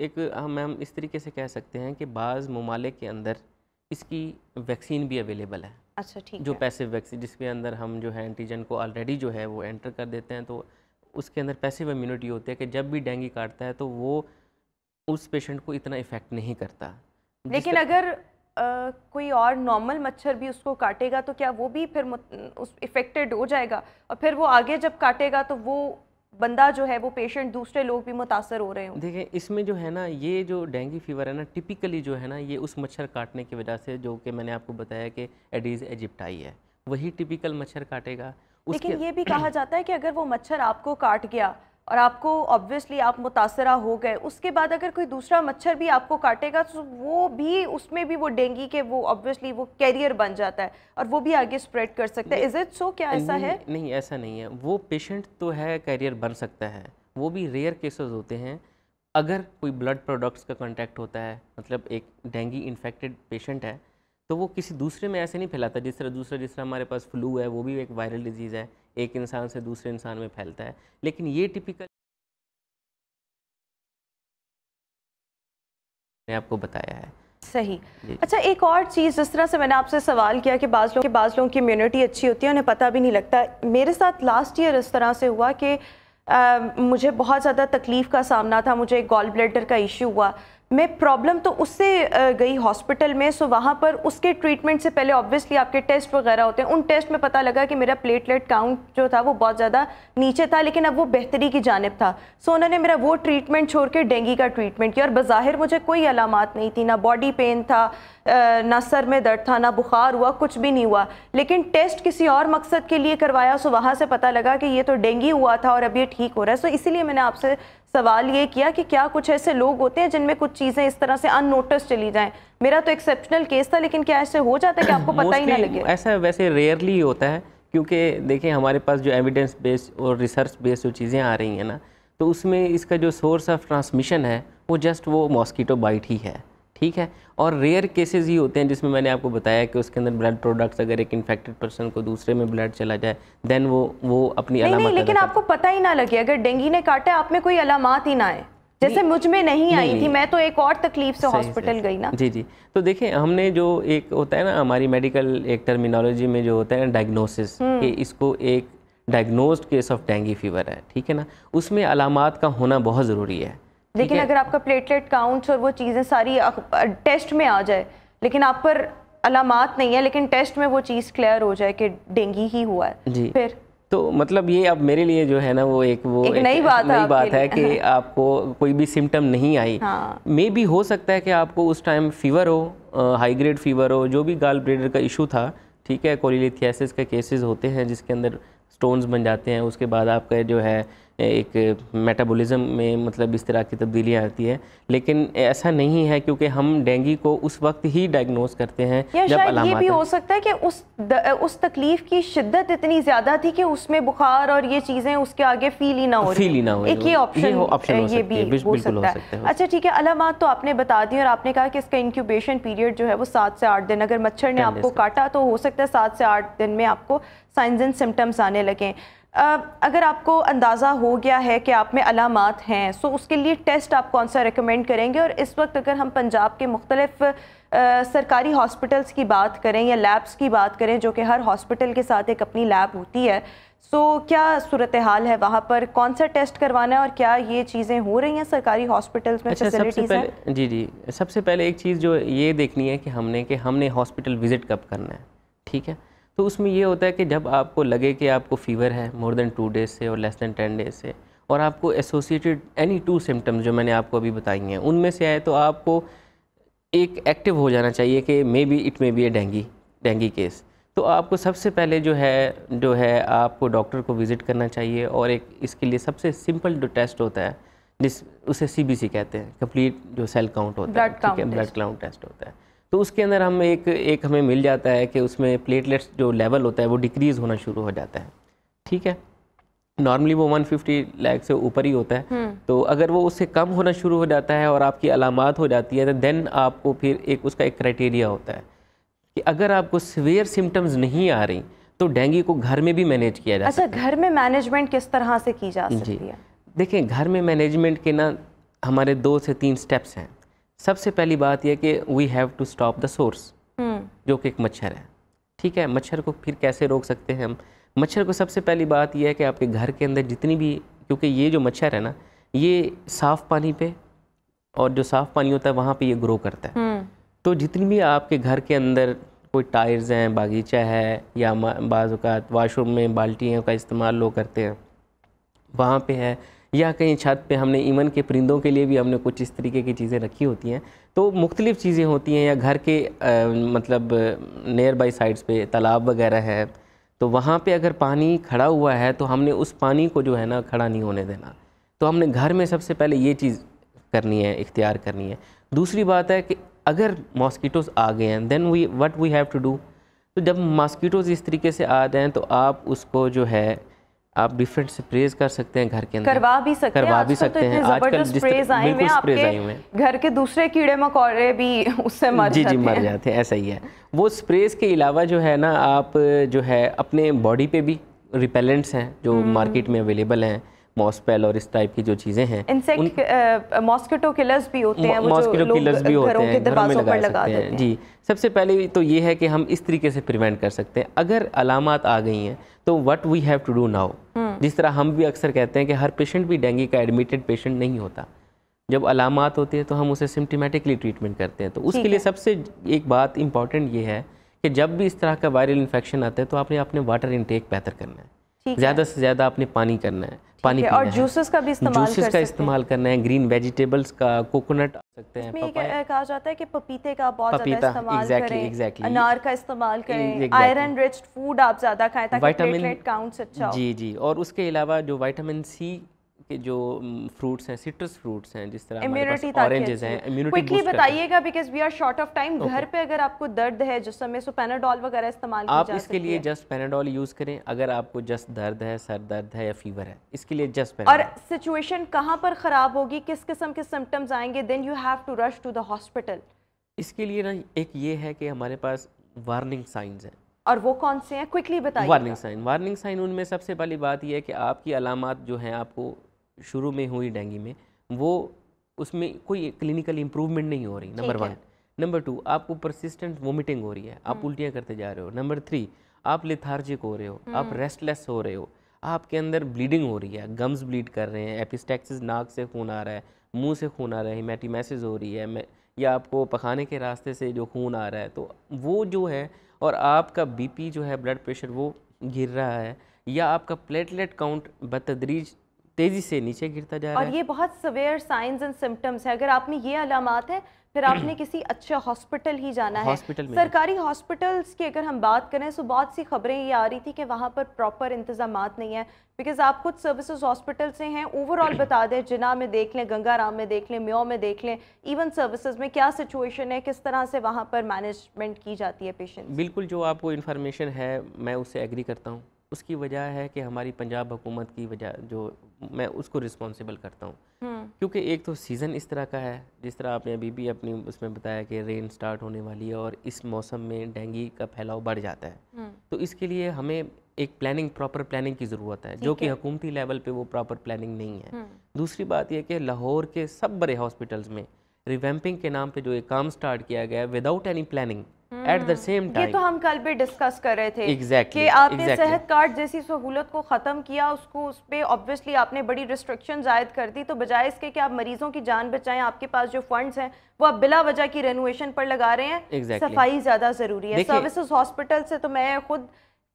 एक हम हाँ, हम इस तरीके से कह सकते हैं कि बाज़ ममालिक के अंदर इसकी वैक्सीन भी अवेलेबल है अच्छा ठीक जो पैसे वैक्सीन जिसके अंदर हम जो है एंटीजन को ऑलरेडी जो है वो एंटर कर देते हैं तो उसके अंदर पैसिव इम्यूनिटी होती है कि जब भी डेंगू काटता है तो वो उस पेशेंट को इतना इफ़ेक्ट नहीं करता लेकिन अगर आ, कोई और नॉर्मल मच्छर भी उसको काटेगा तो क्या वो भी फिर उस इफेक्टेड हो जाएगा और फिर वो आगे जब काटेगा तो वो बंदा जो है वो पेशेंट दूसरे लोग भी मुतासर हो रहे हैं देखिए इसमें जो है ना ये जो डेंगू फीवर है ना टिपिकली जो है ना ये उस मच्छर काटने की वजह से जो कि मैंने आपको बताया कि एडीज एजिप्टाई है वही टिपिकल मच्छर काटेगा लेकिन ये भी कहा जाता है कि अगर वो मच्छर आपको काट गया और आपको ऑब्वियसली आप मुतासरा हो गए उसके बाद अगर कोई दूसरा मच्छर भी आपको काटेगा तो वो भी उसमें भी वो डेंगी के वो ऑब्वियसली वो कैरियर बन जाता है और वो भी आगे स्प्रेड कर सकता है इज इट सो क्या ऐसा है नहीं ऐसा नहीं है वो पेशेंट तो है कैरियर बन सकता है वो भी रेयर केसेस होते हैं अगर कोई ब्लड प्रोडक्ट्स का कॉन्टैक्ट होता है मतलब एक डेंगी इन्फेक्टेड पेशेंट है तो वो किसी दूसरे में ऐसे नहीं फैलाता जिस तरह दूसरा जिस तरह हमारे पास फ्लू है वो भी एक वायरल डिजीज़ है एक इंसान से दूसरे इंसान में फैलता है लेकिन ये टिपिकल ने आपको बताया है सही अच्छा एक और चीज़ जिस तरह से मैंने आपसे सवाल किया कि बाज़ लोग बाज़ लोगों की इम्यूनिटी अच्छी होती है उन्हें पता भी नहीं लगता मेरे साथ लास्ट ईयर इस तरह से हुआ कि आ, मुझे बहुत ज़्यादा तकलीफ़ का सामना था मुझे एक गॉल ब्लेडर का इशू हुआ में प्रॉब्लम तो उससे गई हॉस्पिटल में सो वहाँ पर उसके ट्रीटमेंट से पहले ऑब्वियसली आपके टेस्ट वगैरह होते हैं उन टेस्ट में पता लगा कि मेरा प्लेटलेट काउंट जो था वो बहुत ज़्यादा नीचे था लेकिन अब वो बेहतरी की जानब था सो उन्होंने मेरा वो ट्रीटमेंट छोड़ के डेंगी का ट्रीटमेंट किया और बाहिर मुझे कोई अलामत नहीं थी ना बॉडी पेन था ना सर में दर्द था ना बुखार हुआ कुछ भी नहीं हुआ लेकिन टेस्ट किसी और मकसद के लिए करवाया सो वहाँ से पता लगा कि ये तो डेंगी हुआ था और अब ये ठीक हो रहा है सो इसीलिए मैंने आपसे सवाल ये किया कि क्या कुछ ऐसे लोग होते हैं जिनमें कुछ चीज़ें इस तरह से अननोटिस चली जाएं मेरा तो एक्सेप्शनल केस था लेकिन क्या ऐसे हो जाता है कि आपको पता ही ना लगे ऐसा वैसे रेयरली होता है क्योंकि देखिए हमारे पास जो एविडेंस बेस्ड और रिसर्च बेस्ड जो चीज़ें आ रही हैं ना तो उसमें इसका जो सोर्स ऑफ ट्रांसमिशन है वो जस्ट वो मॉस्किटो बाइट ही है ठीक है और रेयर केसेस ही होते हैं जिसमें मैंने आपको बताया कि उसके अंदर ब्लड प्रोडक्ट्स अगर एक इन्फेक्टेड पर्सन को दूसरे में ब्लड चला जाए देन वो वो अपनी नहीं, नहीं लेकिन आपको पता ही ना लगे अगर डेंगू ने काटा आप में कोई अलामत ही ना आए जैसे मुझ में नहीं, नहीं आई थी मैं तो एक और तकलीफ से हॉस्पिटल गई ना जी जी तो देखें हमने जो एक होता है ना हमारी मेडिकल एक टर्मिनोलॉजी में जो होता है ना डायग्नोसिस हम्म। कि इसको एक diagnosed case of dengue fever है ठीक है ना उसमें अलामत का होना बहुत ज़रूरी है लेकिन अगर आपका प्लेटलेट काउंट्स और वो चीज़ें सारी टेस्ट में आ जाए लेकिन आप पर अलामत नहीं है लेकिन टेस्ट में वो चीज़ क्लियर हो जाए कि डेंगी ही हुआ है जी फिर तो मतलब ये अब मेरे लिए जो है ना वो एक वो एक, नई बात, नहीं बात है कि [LAUGHS] आपको कोई भी सिम्टम नहीं आई हाँ। मे भी हो सकता है कि आपको उस टाइम फीवर हो हाई ग्रेड फीवर हो जो भी गाल ब्रेडर का इशू था ठीक है कोलिलिथियासिस के केसेस होते हैं जिसके अंदर स्टोन्स बन जाते हैं उसके बाद आपका जो है एक मेटाबॉलिज्म में मतलब इस तरह की तब्दीलियाँ आती है लेकिन ऐसा नहीं है क्योंकि हम डेंगू को उस वक्त ही डायग्नोज करते हैं जब ये भी हो सकता है कि उस द, उस तकलीफ की शिद्दत इतनी ज़्यादा थी कि उसमें बुखार और ये चीज़ें उसके आगे फील ही ना हो फील ही ना हो एक ये ऑप्शन ऑप्शन ये भी हो सकता है अच्छा ठीक है अलामत तो आपने बता दी और आपने कहा कि इसका इंक्यूबेशन पीरियड जो है वो सात से आठ दिन अगर मच्छर ने आपको काटा तो हो सकता है सात से आठ दिन में आपको साइंस एंड सिम्टम्स आने लगें अगर आपको अंदाज़ा हो गया है कि आप में अलामत हैं सो उसके लिए टेस्ट आप कौन सा रिकमेंड करेंगे और इस वक्त अगर हम पंजाब के मुख्तलिफ सरकारी हॉस्पिटल्स की बात करें या लैब्स की बात करें जो कि हर हॉस्पिटल के साथ एक अपनी लैब होती है सो क्या सूरत हाल है वहाँ पर कौन सा टेस्ट करवाना है और क्या ये चीज़ें हो रही हैं सरकारी हॉस्पिटल्स में अच्छा, सबसे पहले जी जी सबसे पहले एक चीज़ जो ये देखनी है कि हमने कि हमने हॉस्पिटल विज़िट कब करना है ठीक है तो उसमें ये होता है कि जब आपको लगे कि आपको फीवर है मोर देन टू डेज से और लेस देन टेन डेज से और आपको एसोसिएटेड एनी टू सिम्टम्स जो मैंने आपको अभी बताई हैं उनमें से आए तो आपको एक एक्टिव हो जाना चाहिए कि maybe it may be a dengue dengue case तो आपको सबसे पहले जो है जो है आपको डॉक्टर को विज़िट करना चाहिए और एक इसके लिए सबसे सिंपल जो टेस्ट होता है जिस उसे सी कहते हैं कंप्लीट जो सेल काउंट होता है ब्लड काउंट टेस्ट होता है तो उसके अंदर हम एक एक हमें मिल जाता है कि उसमें प्लेटलेट्स जो लेवल होता है वो डिक्रीज़ होना शुरू हो जाता है ठीक है नॉर्मली वो 150 लैक से ऊपर ही होता है हम्म। तो अगर वो उससे कम होना शुरू हो जाता है और आपकी अलामत हो जाती है तो देन आपको फिर एक उसका एक क्राइटेरिया होता है कि अगर आपको सिवियर सिम्टम्स नहीं आ रही तो डेंगू को घर में भी मैनेज किया जा अच्छा घर में मैनेजमेंट किस तरह से की जा सकती है देखें घर में मैनेजमेंट के ना हमारे दो से तीन स्टेप्स हैं सबसे पहली बात यह कि we have to stop the source जो कि एक मच्छर है ठीक है मच्छर को फिर कैसे रोक सकते हैं हम मच्छर को सबसे पहली बात यह है कि आपके घर के अंदर जितनी भी क्योंकि ये जो मच्छर है ना ये साफ़ पानी पे और जो साफ़ पानी होता है वहाँ पे ये ग्रो करता है हम्म। तो जितनी भी आपके घर के अंदर कोई टायर्स हैं बागीचा है या बाज़ात वाशरूम में बाल्टियों का इस्तेमाल लोग करते हैं वहाँ पे है या कहीं छत पे हमने ईमन के परिंदों के लिए भी हमने कुछ इस तरीके की चीज़ें रखी होती हैं तो मुख्तलिफ़ चीज़ें होती हैं या घर के आ, मतलब नियर बाई साइड्स पे तालाब वगैरह है तो वहाँ पे अगर पानी खड़ा हुआ है तो हमने उस पानी को जो है ना खड़ा नहीं होने देना तो हमने घर में सबसे पहले ये चीज़ करनी है इख्तियार करनी है दूसरी बात है कि अगर मॉस्किटोज़ आ गए हैं then we what we have to do तो जब मॉस्किटोज़ इस तरीके से आ जाएँ तो आप उसको जो है आप डिफरेंट स्प्रेज कर सकते हैं घर के अंदर करवा भी सकते करवा भी तो सकते हैं आजकल स्प्रेज आए हुए घर के दूसरे कीड़े मकोड़े भी [LAUGHS] उससे मर जी जी मर जाते हैं ऐसा ही है वो स्प्रेज के अलावा जो है ना आप जो है अपने बॉडी पे भी रिपेलेंट्स हैं जो मार्केट हम्म। में अवेलेबल हैं मॉस्पेल और इस टाइप की जो चीज़ें हैं मॉस्किटो किलर्स uh, uh, भी होते हैं मॉस्किटो किलर्स भी होते हैं घरों में लगा, लगा सकते हैं जी सबसे पहले तो ये है कि हम इस तरीके से प्रिवेंट कर सकते हैं अगर अलामत आ गई हैं तो what we have to do now जिस तरह हम भी अक्सर कहते हैं कि हर पेशेंट भी डेंगू का एडमिटेड पेशेंट नहीं होता जब अलामत होती है तो हम उसे सिम्टोमेटिकली ट्रीटमेंट करते हैं तो उसके लिए सबसे एक बात इंपॉर्टेंट ये है कि जब भी इस तरह का वायरल इन्फेक्शन आता है तो आपने अपने वाटर इनटेक बेहतर करना है ज़्यादा से ज़्यादा आपने पानी करना है पानी है, और जूसेस का भी इस्तेमाल जूसेस का इस्तेमाल करना है ग्रीन वेजिटेबल्स का कोकोनट सकते हैं कहा जाता है कि पपीते का बहुत ज्यादा इस्तेमाल करें exactly. अनार का इस्तेमाल करें आयरन रिच फूड आप ज्यादा खाएं ताकि प्लेटलेट काउंट्स अच्छा हो जी जी और उसके अलावा जो विटामिन सी कि जो फ्रूट्स हैं सिट्रस फ्रूट्स हैं जिस तरह इम्यूनिटी ऑरेंजेस हैं इम्यूनिटी क्विकली बताइएगा because we are short of time घर पे अगर आपको दर्द है जिस समय सो पेनाडोल वगैरह इस्तेमाल आप इसके लिए जस्ट पेनाडोल यूज़ करें अगर आपको जस्ट दर्द है सर दर्द है या फीवर है इसके लिए जस्ट और सिचुएशन कहाँ पर ख़राब होगी किस किस्म के सिम्टम्स आएंगे then you have to rush to the hospital इसके लिए ना एक ये है कि हमारे पास वार्निंग साइंस है और वो कौन से हैं क्विकली बताइए वार्निंग साइन वार्निंग साइन उनमें सबसे पहली बात यह है कि आपकी अलामत जो हैं आपको शुरू में हुई डेंगू में वो उसमें कोई क्लिनिकल इम्प्रूवमेंट नहीं हो रही नंबर वन नंबर टू आपको परसिस्टेंट वोमिटिंग हो रही है आप हम्म। उल्टियाँ करते जा रहे हो नंबर थ्री आप लेथार्जिक हो रहे हो हम्म। आप रेस्टलेस हो रहे हो आपके अंदर ब्लीडिंग हो रही है गम्स ब्लीड कर रहे हैं एपिस्टैक्सिस नाक से खून आ रहा है मुंह से खून आ रहा है हिमेटीमेसिस हो रही है या आपको पखाने के रास्ते से जो खून आ रहा है तो वो जो है और आपका बीपी जो है ब्लड प्रेशर वो गिर रहा है या आपका प्लेटलेट काउंट बतदरीज तेजी से नीचे गिरता जा रहा है और ये बहुत सवेयर साइंस एंड सिम्टम्स है अगर आप में ये अलामत है फिर आपने [CLEARS THROAT] किसी अच्छे हॉस्पिटल ही जाना है सरकारी हॉस्पिटल्स की अगर हम बात करें तो बहुत सी खबरें ये आ रही थी कि वहाँ पर प्रॉपर इंतजाम नहीं है बिकॉज आप कुछ सर्विसेज हॉस्पिटल से हैं ओवरऑल [CLEARS THROAT] बता दें जिना में देख लें गंगाराम में देख लें म्यो में देख लें इवन सर्विसेज में क्या सिचुएशन है किस तरह से वहाँ पर मैनेजमेंट की जाती है पेशेंट बिल्कुल जो आपको इन्फॉर्मेशन है मैं उससे एग्री करता हूँ उसकी वजह है कि हमारी पंजाब हुकूमत की वजह जो मैं उसको रिस्पॉन्सिबल करता हूँ हम्म। क्योंकि एक तो सीज़न इस तरह का है जिस तरह आपने अभी भी अपनी उसमें बताया कि रेन स्टार्ट होने वाली है और इस मौसम में डेंगू का फैलाव बढ़ जाता है हम्म। तो इसके लिए हमें एक प्लानिंग प्रॉपर प्लानिंग की ज़रूरत है जो कि हकूमती लेवल पर वो प्रॉपर प्लानिंग नहीं है हम्म। दूसरी बात यह कि लाहौर के सब बड़े हॉस्पिटल्स में रिवैम्पिंग के नाम पर जो एक काम स्टार्ट किया गया है without any planning at the same time ये तो हम कल भी डिस्कस कर रहे थे exactly, कि आपने exactly. सेहत कार्ड जैसी सहूलत को ख़त्म किया उसको उस पर ऑब्वियसली आपने बड़ी रिस्ट्रिक्शन जायद कर दी तो बजाय इसके कि आप मरीज़ों की जान बचाएं आपके पास जो फंड्स हैं वो आप बिला वजह की रेनोवेशन पर लगा रहे हैं exactly. सफाई ज़्यादा ज़रूरी है सर्विसेज हॉस्पिटल से तो मैं खुद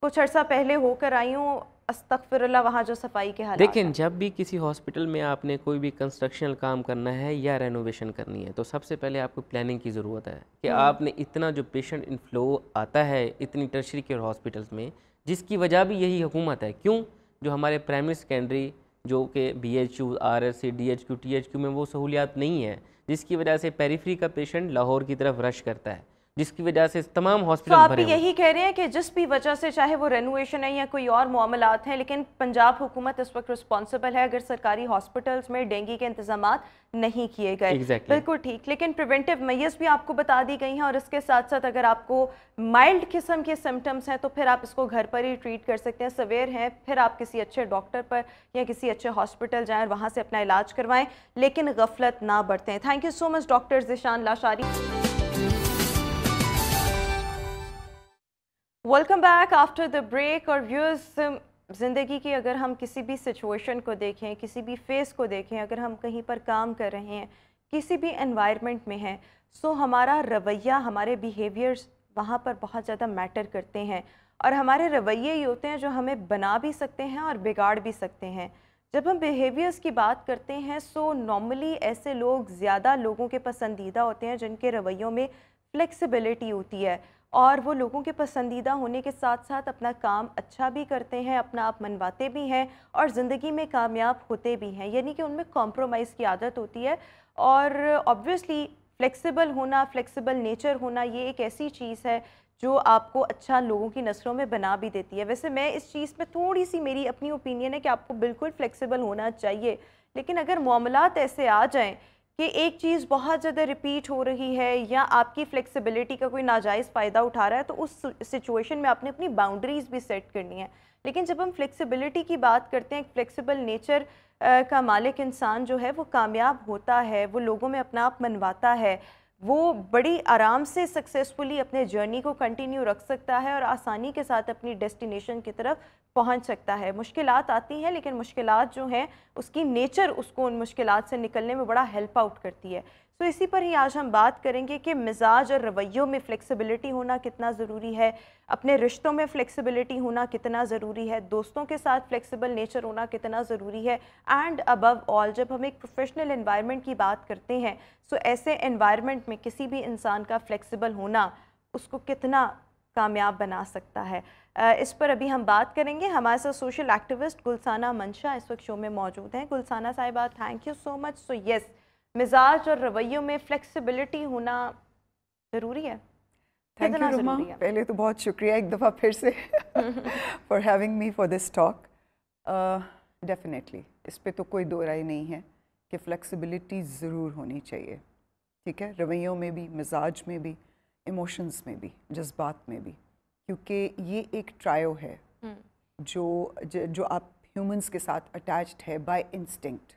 कुछ अर्सा पहले होकर आई हूँ अस्तफरल्ला वहाँ जो सफाई के हाल लेकिन जब भी किसी हॉस्पिटल में आपने कोई भी कंस्ट्रक्शनल काम करना है या रेनोवेशन करनी है तो सबसे पहले आपको प्लानिंग की ज़रूरत है कि हम्म। आपने इतना जो पेशेंट इनफ्लो आता है इतनी टर्शरी केयर हॉस्पिटल्स में जिसकी वजह भी यही हुकूमत है क्यों जो हमारे प्राइमरी सेकेंडरी जो कि B H U R S C D H Q T H Q में वो सहूलियात नहीं है जिसकी वजह से पेरीफ्री का पेशेंट लाहौर की तरफ रश करता है जिसकी वजह से तमाम हॉस्पिटल तो आप यही कह रहे हैं कि जिस भी वजह से चाहे वो रेनोवेशन है या कोई और मामलात हैं लेकिन पंजाब हुकूमत इस वक्त रिस्पॉन्सिबल है अगर सरकारी हॉस्पिटल्स में डेंगू के इंतजाम नहीं किए गए exactly. बिल्कुल ठीक लेकिन प्रिवेंटिव मैयस भी आपको बता दी गई हैं और इसके साथ साथ अगर आपको माइल्ड किस्म के सिम्टम्स हैं तो फिर आप इसको घर पर ही ट्रीट कर सकते हैं सवेर हैं फिर आप किसी अच्छे डॉक्टर पर या किसी अच्छे हॉस्पिटल जाएँ और वहाँ से अपना इलाज करवाएँ लेकिन गफलत ना बरतें thank you so much doctor Zeeshan Lashari welcome back after the break और व्यूज़ um, ज़िंदगी की अगर हम किसी भी सिचुएशन को देखें किसी भी फेस को देखें अगर हम कहीं पर काम कर रहे हैं किसी भी एनवायरनमेंट में हैं सो हमारा रवैया हमारे बिहेवियर्स वहाँ पर बहुत ज़्यादा मैटर करते हैं और हमारे रवैये ही होते हैं जो हमें बना भी सकते हैं और बिगाड़ भी सकते हैं जब हम बिहेवियर्स की बात करते हैं सो नॉर्मली ऐसे लोग ज़्यादा लोगों के पसंदीदा होते हैं जिनके रवैयों में फ्लेक्सिबिलिटी होती है और वो लोगों के पसंदीदा होने के साथ साथ अपना काम अच्छा भी करते हैं अपना आप मनवाते भी हैं और ज़िंदगी में कामयाब होते भी हैं यानी कि उनमें कॉम्प्रोमाइज़ की आदत होती है और ऑब्वियसली फ्लेक्सिबल होना फ्लेक्सिबल नेचर होना ये एक ऐसी चीज़ है जो आपको अच्छा लोगों की नस्लों में बना भी देती है वैसे मैं इस चीज़ में थोड़ी सी मेरी अपनी ओपिनियन है कि आपको बिल्कुल फ्लेक्सिबल होना चाहिए लेकिन अगर मामला ऐसे आ जाएँ कि एक चीज़ बहुत ज़्यादा रिपीट हो रही है या आपकी फ्लेक्सिबिलिटी का कोई नाजायज़ फ़ायदा उठा रहा है तो उस सिचुएशन में आपने अपनी बाउंड्रीज़ भी सेट करनी है लेकिन जब हम फ्लेक्सिबिलिटी की बात करते हैं फ्लेक्सिबल नेचर का मालिक इंसान जो है वो कामयाब होता है वो लोगों में अपना आप मनवाता है वो बड़ी आराम से सक्सेसफुली अपने जर्नी को कंटिन्यू रख सकता है और आसानी के साथ अपनी डेस्टिनेशन की तरफ पहुंच सकता है मुश्किल आती हैं लेकिन मुश्किल जो हैं उसकी नेचर उसको उन मुश्किल से निकलने में बड़ा हेल्प आउट करती है तो इसी पर ही आज हम बात करेंगे कि मिजाज और रवैयों में फ्लेक्सिबिलिटी होना कितना ज़रूरी है अपने रिश्तों में फ्लेक्सिबिलिटी होना कितना ज़रूरी है दोस्तों के साथ फ्लेक्सिबल नेचर होना कितना ज़रूरी है एंड अबव ऑल जब हम एक प्रोफेशनल इन्वायरमेंट की बात करते हैं सो तो ऐसे इन्वायरमेंट में किसी भी इंसान का फ्लेक्सिबल होना उसको कितना कामयाब बना सकता है इस पर अभी हम बात करेंगे हमारे साथ सोशल एक्टिविस्ट गुलसाना मंशा इस वक्त शो में मौजूद हैं गुलसाना साहिबा thank you so much so yes मिजाज और रवैयों में फ्लेक्सिबिलिटी होना ज़रूरी है थैंक यू रुमा पहले तो बहुत शुक्रिया एक दफ़ा फिर से for having me for this talk definitely इस पर तो कोई दो राय नहीं है कि फ्लेक्सिबिलिटी ज़रूर होनी चाहिए ठीक है रवैयों में भी मिजाज में भी इमोशंस में भी जज्बात में भी क्योंकि ये एक ट्रायो है हम्म। जो जो आप ह्यूमंस के साथ अटैच्ड है बाय इंस्टिंक्ट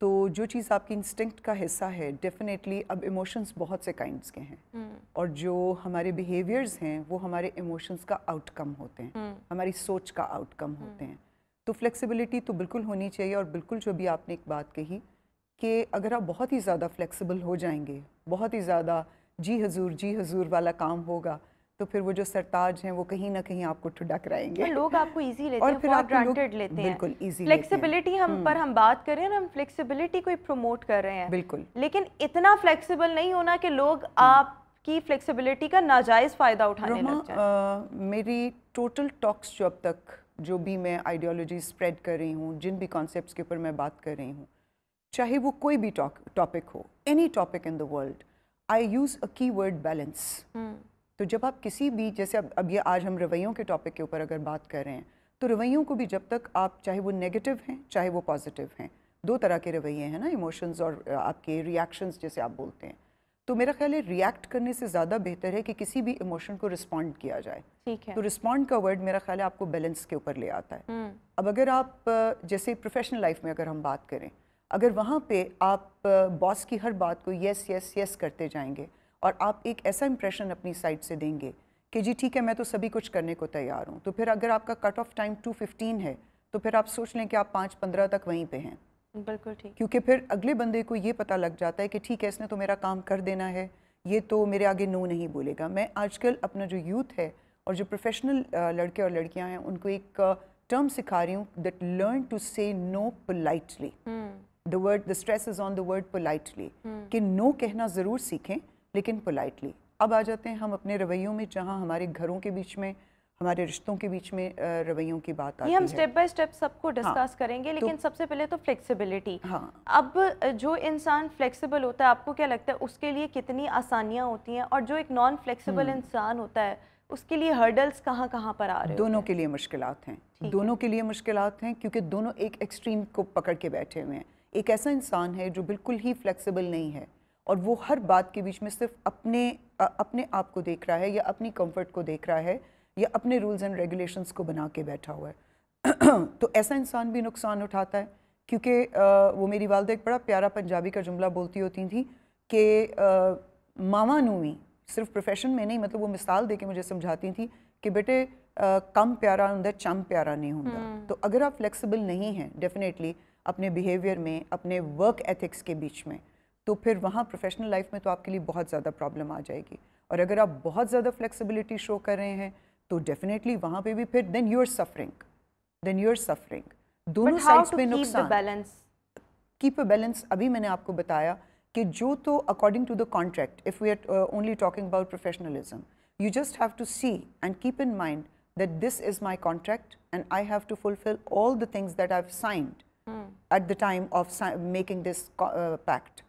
तो जो चीज़ आपकी इंस्टिंक्ट का हिस्सा है डेफिनेटली अब इमोशंस बहुत से काइंड्स के हैं hmm. और जो हमारे बिहेवियर्स हैं वो हमारे इमोशंस का आउटकम होते हैं hmm. हमारी सोच का आउटकम हम्म। hmm. होते हैं तो फ्लेक्सिबिलिटी तो बिल्कुल होनी चाहिए और बिल्कुल जो भी आपने एक बात कही कि अगर आप बहुत ही ज़्यादा फ्लेक्सिबल हो जाएंगे बहुत ही ज़्यादा जी हजूर जी हजूर वाला काम होगा तो फिर वो जो सरताज हैं वो कहीं ना कहीं आपको ठुडा कराएंगे लोग आपको इजी लेते और हैं फिर आप लेते हैं बिल्कुल इजी फ्लेक्सिबिलिटी हम हम्म। पर हम बात कर रहे हैं हम फ्लेक्सिबिलिटी को ही प्रमोट कर रहे हैं बिल्कुल लेकिन इतना फ्लेक्सिबल नहीं होना कि लोग आप की फ्लेक्सिबिलिटी का नाजायज़ फ़ायदा उठाने लग जाए मेरी टोटल टॉक्स जो अब तक जो भी मैं आइडियोलॉजी स्प्रेड कर रही हूँ जिन भी कॉन्सेप्ट के ऊपर मैं बात कर रही हूँ चाहे वो कोई भी टॉपिक हो any topic in the world I use a key word balance तो जब आप किसी भी जैसे अब अब ये आज हम रवैयों के टॉपिक के ऊपर अगर बात कर रहे हैं तो रवैयों को भी जब तक आप चाहे वो नेगेटिव हैं चाहे वो पॉजिटिव हैं दो तरह के रवैये हैं ना इमोशंस और आपके रिएक्शंस जैसे आप बोलते हैं तो मेरा ख्याल है रिएक्ट करने से ज़्यादा बेहतर है कि किसी भी इमोशन को रिस्पॉन्ड किया जाए ठीक है तो रिस्पॉन्ड का वर्ड मेरा ख्याल है आपको बैलेंस के ऊपर ले आता है हम्म। अब अगर आप जैसे प्रोफेशनल लाइफ में अगर हम बात करें अगर वहाँ पे आप बॉस की हर बात को यस यस यस करते जाएंगे और आप एक ऐसा इंप्रेशन अपनी साइड से देंगे कि जी ठीक है मैं तो सभी कुछ करने को तैयार हूँ तो फिर अगर आपका cut off time two fifteen है तो फिर आप सोच लें कि आप पाँच पंद्रह तक वहीं पे हैं बिल्कुल ठीक क्योंकि फिर अगले बंदे को ये पता लग जाता है कि ठीक है इसने तो मेरा काम कर देना है ये तो मेरे आगे नो नहीं बोलेगा मैं आजकल अपना जो यूथ है और जो प्रोफेशनल लड़के और लड़कियाँ हैं उनको एक टर्म सिखा रही हूँ that learn to say no politely the word the stress is on the word politely कि नो कहना ज़रूर सीखें लेकिन पोलाइटली अब आ जाते हैं हम अपने रवैयों में जहाँ हमारे घरों के बीच में हमारे रिश्तों के बीच में रवैयों की बात आती हम स्टेप बाय स्टेप सबको डिस्कस हाँ, करेंगे तो लेकिन तो, सबसे पहले तो फ्लेक्सिबिलिटी हाँ, अब जो इंसान फ्लेक्सिबल होता है आपको क्या लगता है उसके लिए कितनी आसानियाँ होती हैं और जो एक नॉन फ्लेक्सिबल हम्म। इंसान होता है उसके लिए हर्डल्स कहाँ कहाँ पर आ रहे दोनों के लिए मुश्किल हैं दोनों के लिए मुश्किल हैं क्योंकि दोनों एक एक्सट्रीम को पकड़ के बैठे हुए हैं एक ऐसा इंसान है जो बिल्कुल ही फ्लैक्सीबल नहीं है और वो हर बात के बीच में सिर्फ अपने अपने आप को देख रहा है या अपनी कंफर्ट को देख रहा है या अपने रूल्स एंड रेगुलेशंस को बना के बैठा हुआ है [CLEARS THROAT] तो ऐसा इंसान भी नुकसान उठाता है क्योंकि वो मेरी वालदा एक बड़ा प्यारा पंजाबी का जुमला बोलती होती थी कि मामा नूवी सिर्फ प्रोफेशन में नहीं मतलब वो मिसाल दे के मुझे समझाती थी कि बेटे कम प्यारा होंगे चम प्यारा नहीं होंगे हम्म। तो अगर आप फ्लेक्सिबल नहीं हैं डेफिनेटली अपने बिहेवियर में अपने वर्क एथिक्स के बीच में तो फिर वहाँ प्रोफेशनल लाइफ में तो आपके लिए बहुत ज़्यादा प्रॉब्लम आ जाएगी और अगर आप बहुत ज़्यादा फ्लेक्सिबिलिटी शो कर रहे हैं तो डेफिनेटली वहाँ पे भी फिर then you are suffering then you are suffering दोनों साइड्स पे नुकसान बैलेंस कीप अ बैलेंस अभी मैंने आपको बताया कि जो तो according to the contract if we are only talking about professionalism you just have to see and keep in mind that this is my contract and I have to fulfil all the things that I have signed at the time of making this pact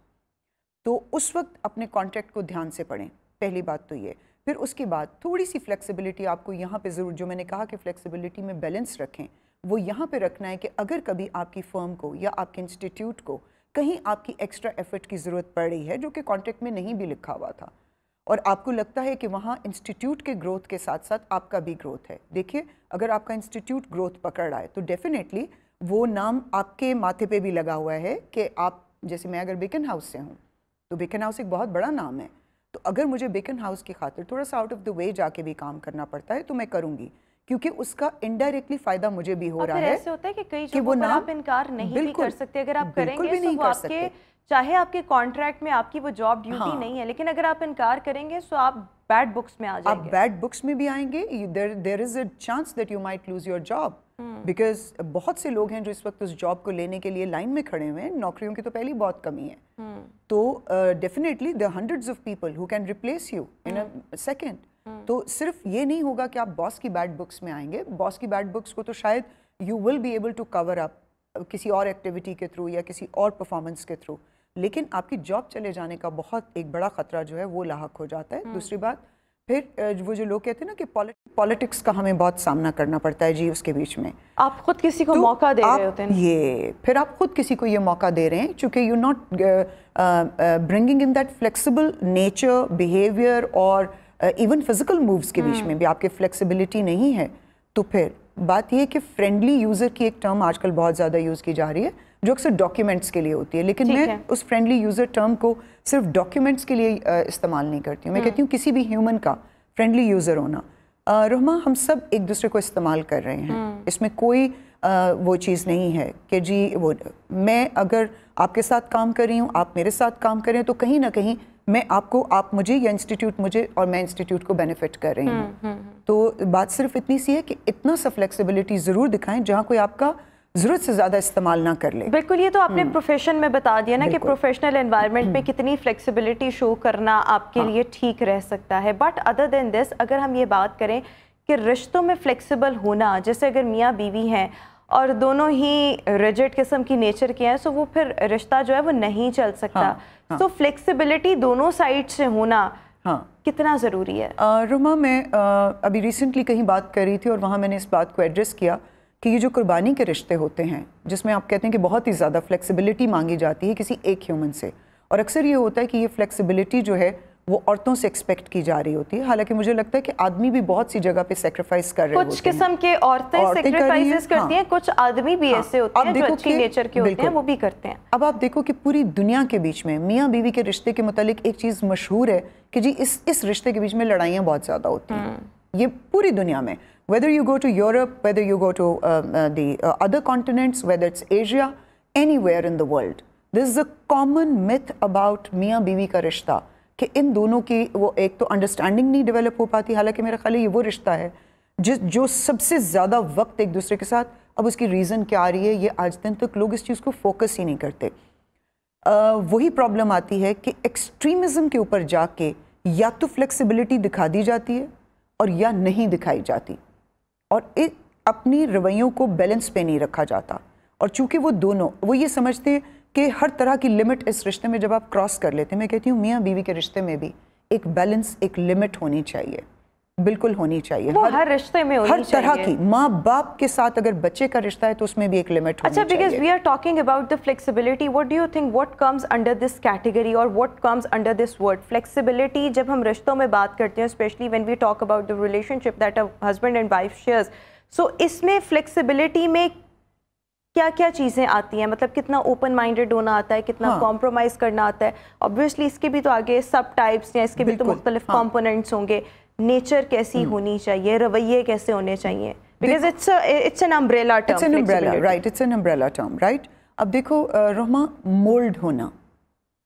तो उस वक्त अपने contract को ध्यान से पढ़ें पहली बात तो ये फिर उसके बाद थोड़ी सी फ्लेक्सिबिलिटी आपको यहाँ पे ज़रूर जो मैंने कहा कि फ्लेक्सिबिलिटी में बैलेंस रखें वो यहाँ पे रखना है कि अगर कभी आपकी फर्म को या आपके इंस्टीट्यूट को कहीं आपकी एक्स्ट्रा एफर्ट की ज़रूरत पड़ रही है जो कि कॉन्ट्रैक्ट में नहीं भी लिखा हुआ था और आपको लगता है कि वहाँ इंस्टीट्यूट के ग्रोथ के साथ साथ आपका भी ग्रोथ है देखिए अगर आपका इंस्टीट्यूट ग्रोथ पकड़ रहा है तो डेफ़िनेटली वो नाम आपके माथे पर भी लगा हुआ है कि आप जैसे मैं अगर बेकन हाउस से हूँ तो बेकन हाउस एक बहुत बड़ा नाम है तो अगर मुझे बेकन हाउस की खातिर थोड़ा सा आउट ऑफ द वे जाके भी काम करना पड़ता है तो मैं करूँगी क्योंकि उसका इनडायरेक्टली फायदा मुझे भी हो रहा है ऐसे होता है कि कई कि वो नाम आप इनकार नहीं भी कर सकते अगर आप करेंगे भी नहीं तो कर सकते चाहे आपके कॉन्ट्रैक्ट में आपकी वो जॉब ड्यूटी हाँ। नहीं है लेकिन अगर आप इनकार करेंगे तो आप बैड बुक्स में आ जाएंगे आप बैड बुक्स में भी आएंगे there is a chance that you might lose your job because हम्म। बहुत से लोग हैं जो इस वक्त उस जॉब को लेने के लिए लाइन में खड़े हुए हैं नौकरियों की तो पहली बहुत कमी है हम्म। तो definitely the hundred of people who can replace you in a second हम्म। तो सिर्फ ये नहीं होगा कि आप बॉस की बैड बुक्स में आएंगे बॉस की बैड बुक्स को तो शायद you will be able to cover up किसी और एक्टिविटी के थ्रू या किसी और परफॉर्मेंस के थ्रू लेकिन आपकी जॉब चले जाने का बहुत एक बड़ा खतरा जो है वो लाक हो जाता है दूसरी बात फिर वो जो लोग कहते हैं ना कि पॉलिटिक्स का हमें बहुत सामना करना पड़ता है जी उसके बीच में आप खुद किसी को तो मौका दे रहे होते हैं ये फिर आप खुद किसी को ये मौका दे रहे हैं चूँकि you not bringing in that flexible nature behaviour और इवन फिजिकल मूव्स के बीच में हम्म। भी आपके फ्लेक्सिबिलिटी नहीं है तो फिर बात यह कि फ्रेंडली यूज़र की एक टर्म आजकल बहुत ज़्यादा यूज़ की जा रही है जो अक्सर डॉक्यूमेंट्स के लिए होती है लेकिन मैं है। उस फ्रेंडली यूज़र टर्म को सिर्फ डॉक्यूमेंट्स के लिए इस्तेमाल नहीं करती हूँ मैं हम्म। कहती हूँ किसी भी ह्यूमन का फ्रेंडली यूज़र होना रहमा हम सब एक दूसरे को इस्तेमाल कर रहे हैं हम्म। इसमें कोई आ, वो चीज़ नहीं है कि जी वो मैं अगर आपके साथ काम कर रही हूँ आप मेरे साथ काम करें तो कहीं ना कहीं मैं आपको आप मुझे या इंस्टीट्यूट मुझे और मैं इंस्टीट्यूट को बेनिफिट कर रही हूँ हम्म, तो बात सिर्फ इतनी सी है कि इतना सा फ्लेक्सिबिलिटी ज़रूर दिखाएं जहाँ कोई आपका ज़रूरत से ज़्यादा इस्तेमाल ना कर ले बिल्कुल ये तो आपने प्रोफेशन हम्म। में बता दिया ना कि प्रोफेशनल एनवायरनमेंट में कितनी फ्लेक्सिबिलिटी शो करना आपके हाँ। लिए ठीक रह सकता है बट अदर देन दिस अगर हम ये बात करें कि रिश्तों में फ्लेक्सिबल होना जैसे अगर मियाँ बीवी हैं और दोनों ही रिजिड किस्म की नेचर के हैं सो वो फिर रिश्ता जो है वो नहीं चल सकता तो सो फ्लेक्सिबिलिटी दोनों साइड से होना हाँ कितना ज़रूरी है रुमा मैं अभी रिसेंटली कहीं बात कर रही थी और वहाँ मैंने इस बात को एड्रेस किया कि ये जो कुर्बानी के रिश्ते होते हैं जिसमें आप कहते हैं कि बहुत ही ज़्यादा फ्लेक्सिबिलिटी मांगी जाती है किसी एक ह्यूमन से और अक्सर ये होता है कि ये फ्लेक्सिबिलिटी जो है वो औरतों से एक्सपेक्ट की जा रही होती है हालांकि मुझे लगता है कि आदमी भी बहुत सी जगह पे सेक्रीफाइस कर रहे कुछ किस्म के औरतें सेक्रीफाइसेस करती हाँ। हैं हाँ। कुछ आदमी भी हाँ। ऐसे होते हैं जो अच्छी नेचर के होते हैं वो भी करते हैं अब आप देखो कि पूरी दुनिया के बीच में मियाँ बीवी के रिश्ते के मतलब एक चीज़ मशहूर है कि जी इस इस रिश्ते के बीच में लड़ाइयाँ बहुत ज़्यादा होती हैं हम्म। ये पूरी दुनिया में whether you go to Europe, whether you go to um, uh, the uh, other continents, whether it's Asia, anywhere in the world. This is a common myth about मियाँ बीवी का रिश्ता कि इन दोनों की वो एक तो अंडरस्टैंडिंग नहीं डेवलप हो पाती हालांकि मेरा ख्याल ये वो रिश्ता है जिस जो सबसे ज़्यादा वक्त एक दूसरे के साथ अब उसकी रीज़न क्या आ रही है ये आज दिन तक लोग इस चीज़ को फोकस ही नहीं करते वही प्रॉब्लम आती है कि एक्सट्रीमिज़म के ऊपर जाके या तो फ्लेक्सिबिलिटी दिखा दी जाती है और या नहीं दिखाई जाती और एक अपनी रवैयों को बैलेंस पे नहीं रखा जाता और चूंकि वो दोनों वो ये समझते हैं कि हर तरह की लिमिट इस रिश्ते में जब आप क्रॉस कर लेते हैं मैं कहती हूँ मियाँ बीवी के रिश्ते में भी एक बैलेंस एक लिमिट होनी चाहिए बिल्कुल होनी चाहिए वो हर, हर रिश्ते में होनी हर चाहिए। तरह की माँ बाप के साथ अगर बच्चे का रिश्ता है तो उसमें भी एक लिमिट अच्छा because we are talking about the flexibility what do you think what comes under this category और what comes under this word flexibility जब हम रिश्तों में बात करते हैं specially when we talk about the relationship that a husband and wife shares so इसमें flexibility में क्या क्या चीज़ें आती हैं मतलब कितना ओपन माइंडेड होना आता है कितना कॉम्प्रोमाइज़ हाँ. करना आता है ऑब्वियसली इसके भी तो आगे सब टाइप्स या इसके भी तो मुख्तलिफ कॉम्पोनेंट्स हाँ. होंगे नेचर कैसी hmm. होनी चाहिए रवैये कैसे होने चाहिए because it's it's an umbrella term it's an umbrella right it's an umbrella term right अब देखो रोमा मोल्ड होना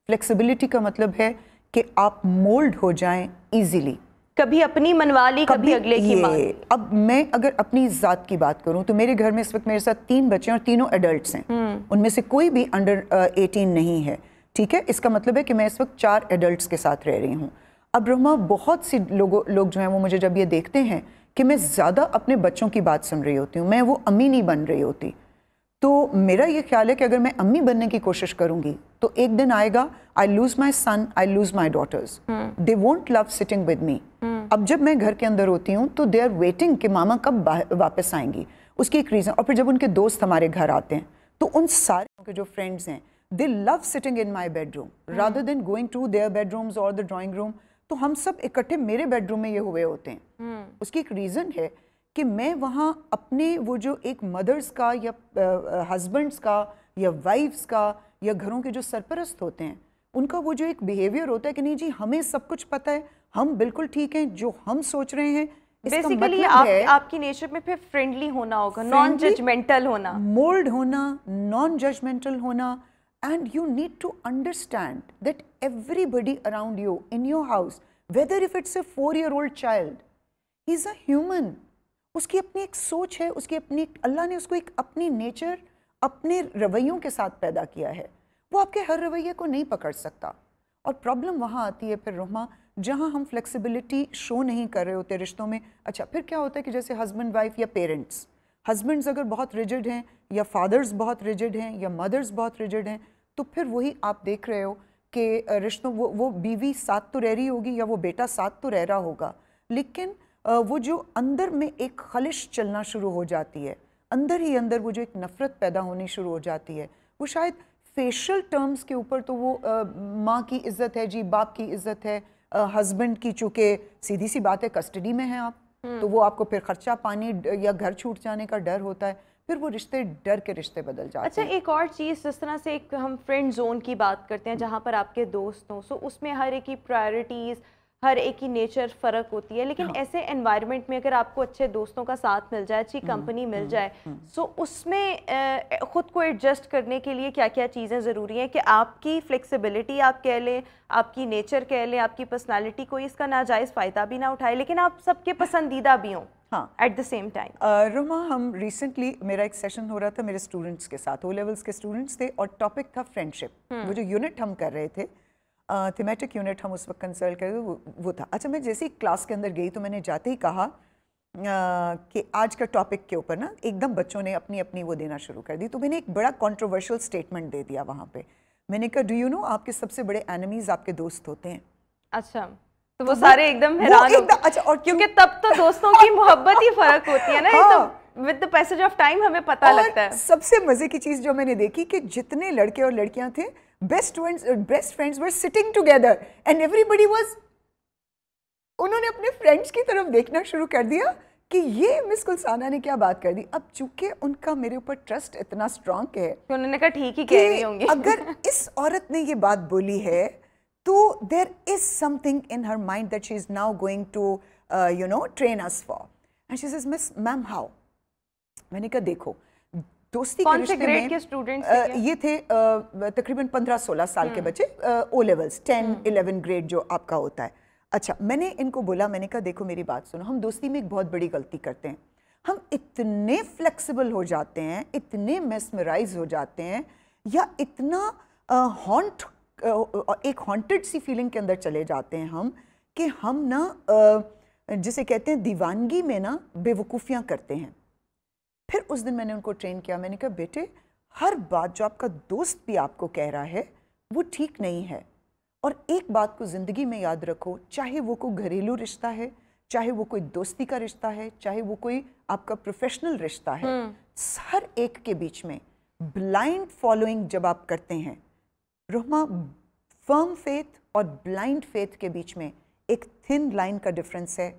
फ्लेक्सिबिलिटी का मतलब है कि आप मोल्ड हो जाएं इजीली कभी अपनी मनवा ली कभी, कभी अगले की मान अब मैं अगर अपनी ज़ात की बात करूं तो मेरे घर में इस वक्त मेरे साथ तीन बच्चे और तीनों एडल्ट्स हैं hmm. उनमें से कोई भी अंडर एटीन नहीं है ठीक है इसका मतलब है कि मैं इस वक्त चार एडल्ट्स के साथ रह रही हूं अब ब्रह्मा बहुत सी लोगों लोग जो हैं वो मुझे जब ये देखते हैं कि मैं ज़्यादा अपने बच्चों की बात सुन रही होती हूँ मैं वो अम्मी नहीं बन रही होती तो मेरा ये ख्याल है कि अगर मैं अम्मी बनने की कोशिश करूँगी तो एक दिन आएगा I lose my son I lose my daughters they won't love sitting with me अब जब मैं घर के अंदर होती हूँ तो दे आर वेटिंग कि मामा कब वापस आएंगी उसकी एक रीज़न और फिर जब उनके दोस्त हमारे घर आते हैं तो उन सारे के जो फ्रेंड्स हैं they love sitting in my bedroom rather than going to their bedrooms और द ड्राॅइंग रूम तो हम सब इकट्ठे मेरे बेडरूम में ये हुए होते हैं हम्म। उसकी एक रीज़न है कि मैं वहाँ अपने वो जो एक मदर्स का या हस्बैंड्स का या वाइफ्स का या घरों के जो सरपरस्त होते हैं उनका वो जो एक बिहेवियर होता है कि नहीं जी हमें सब कुछ पता है हम बिल्कुल ठीक हैं जो हम सोच रहे हैं बेसिकली मतलब आप, है, आपकी नेचर में फिर फ्रेंडली होना होगा नॉन जजमेंटल होना मोल्ड होना नॉन जजमेंटल होना And you need to understand that everybody around you, in your house, whether if it's a four-year-old child, he's a human. उसकी अपनी एक सोच है उसकी अपनी अल्लाह ने उसको एक अपनी नेचर अपने रवैयों के साथ पैदा किया है वो आपके हर रवैये को नहीं पकड़ सकता और प्रॉब्लम वहाँ आती है फिर रोमा जहाँ हम फ्लेक्सिबिलिटी शो नहीं कर रहे होते रिश्तों में अच्छा फिर क्या होता है कि जैसे हस्बैंड वाइफ या पेरेंट्स हस्बैंड्स अगर बहुत रिजिड हैं या फादर्स बहुत रिजिड हैं या मदर्स बहुत रिजिड हैं तो फिर वही आप देख रहे हो कि रिश्तों वो वो बीवी साथ तो रह रही होगी या वो बेटा साथ तो रह रहा होगा लेकिन वो जो अंदर में एक खलिश चलना शुरू हो जाती है अंदर ही अंदर वो जो एक नफ़रत पैदा होनी शुरू हो जाती है वो शायद फेशियल टर्म्स के ऊपर तो वो माँ की इज्जत है जी बाप की इज्जत है हस्बैंड की चूँकि सीधी सी बात है कस्टडी में हैं आप हम्म। तो वो आपको फिर खर्चा पानी या घर छूट जाने का डर होता है फिर वो रिश्ते डर के रिश्ते बदल जाते अच्छा एक और चीज़ जिस तरह से एक हम फ्रेंड जोन की बात करते हैं जहाँ पर आपके दोस्त हों सो उसमें हर एक की प्रायोरिटीज़ हर एक की नेचर फ़र्क होती है लेकिन हाँ। ऐसे एनवायरनमेंट में अगर आपको अच्छे दोस्तों का साथ मिल जाए अच्छी कंपनी हम्म, हम्म, मिल जाए सो हम्म। उसमें ख़ुद को एडजस्ट करने के लिए क्या क्या चीज़ें ज़रूरी हैं कि आपकी फ्लेक्सिबिलिटी आप कह लें आपकी नेचर कह लें आपकी पर्सनालिटी कोई इसका नाजायज़ फ़ायदा भी ना उठाए लेकिन आप सबके पसंदीदा भी हों हाँ at the same time Ruma हम रिसेंटली मेरा एक सेशन हो रहा था मेरे स्टूडेंट्स के साथ ओ लेवल्स के स्टूडेंट्स थे और टॉपिक था फ्रेंडशिप हम्म। वो जो यूनिट हम कर रहे थे थीमेटिक uh, यूनिट हम उस वक्त कंसल्ट कर रहे वो, वो था अच्छा मैं जैसे ही क्लास के अंदर गई तो मैंने जाते ही कहा Uh, कि आज का टॉपिक के ऊपर ना एकदम बच्चों ने अपनी अपनी वो देना शुरू कर दी तो मैंने एक बड़ा कंट्रोवर्शियल स्टेटमेंट दे दिया वहाँ पे मैंने कहा डू यू नो आपके सबसे बड़े एनिमीज़ आपके दोस्त होते हैं अच्छा तो, तो वो सारे एकदम हैरान एक अच्छा और क्योंकि तब तो दोस्तों की मोहब्बत ही फर्क होती है ना तो हाँ। तो with the passage of time हमें पता लगता है सबसे मजे की चीज जो मैंने देखी कि जितने लड़के और लड़कियां थे best students best friends were sitting together and everybody was उन्होंने अपने फ्रेंड्स की तरफ देखना शुरू कर दिया कि ये मिस कुलसाना ने क्या बात कर दी अब चूंकि उनका मेरे ऊपर ट्रस्ट इतना स्ट्रांग है उन्होंने कहा ठीक ही कह रही होंगी अगर [LAUGHS] इस औरत ने ये बात बोली है तो there is something in her mind that she is now going to you know train us for and she is miss ma'am how मैंने कहा देखो दोस्ती के से ग्रेड के स्टूडेंट्स ये थे तकरीबन पंद्रह सोलह साल के हम्म। बच्चे O levels ten eleven grade जो आपका होता है अच्छा मैंने इनको बोला मैंने कहा देखो मेरी बात सुनो हम दोस्ती में एक बहुत बड़ी गलती करते हैं हम इतने फ्लेक्सिबल हो जाते हैं इतने मेसमराइज हो जाते हैं या इतना हॉन्ट uh, एक हॉन्टेड सी फीलिंग के अंदर चले जाते हैं हम कि हम ना जिसे कहते हैं दीवानगी में ना बेवकूफियां करते हैं फिर उस दिन मैंने उनको ट्रेन किया मैंने कहा बेटे हर बात जो आपका दोस्त भी आपको कह रहा है वो ठीक नहीं है और एक बात को ज़िंदगी में याद रखो चाहे वो कोई घरेलू रिश्ता है चाहे वो कोई दोस्ती का रिश्ता है चाहे वो कोई आपका प्रोफेशनल रिश्ता है हम्म। हर एक के बीच में ब्लाइंड फॉलोइंग जब आप करते हैं रुहमा फर्म फेथ और ब्लाइंड फेथ के बीच में एक थिन लाइन का डिफरेंस है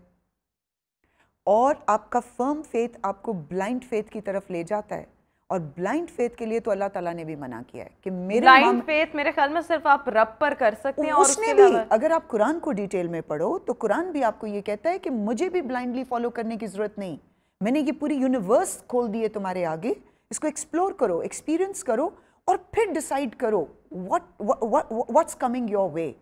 और आपका फर्म फेथ आपको ब्लाइंड फेथ की तरफ ले जाता है और ब्लाइंड फेथ के लिए तो अल्लाह ताला ने भी मना किया है कि मेरे ब्लाइंड फेथ मेरे ख्याल में सिर्फ आप रब पर कर सकते हैं उसने भी अगर आप कुरान को डिटेल में पढ़ो तो कुरान भी आपको ये कहता है कि मुझे भी ब्लाइंडली फॉलो करने की ज़रूरत नहीं मैंने ये पूरी यूनिवर्स खोल दी है तुम्हारे आगे इसको एक्सप्लोर करो एक्सपीरियंस करो और फिर डिसाइड करो what what's coming your way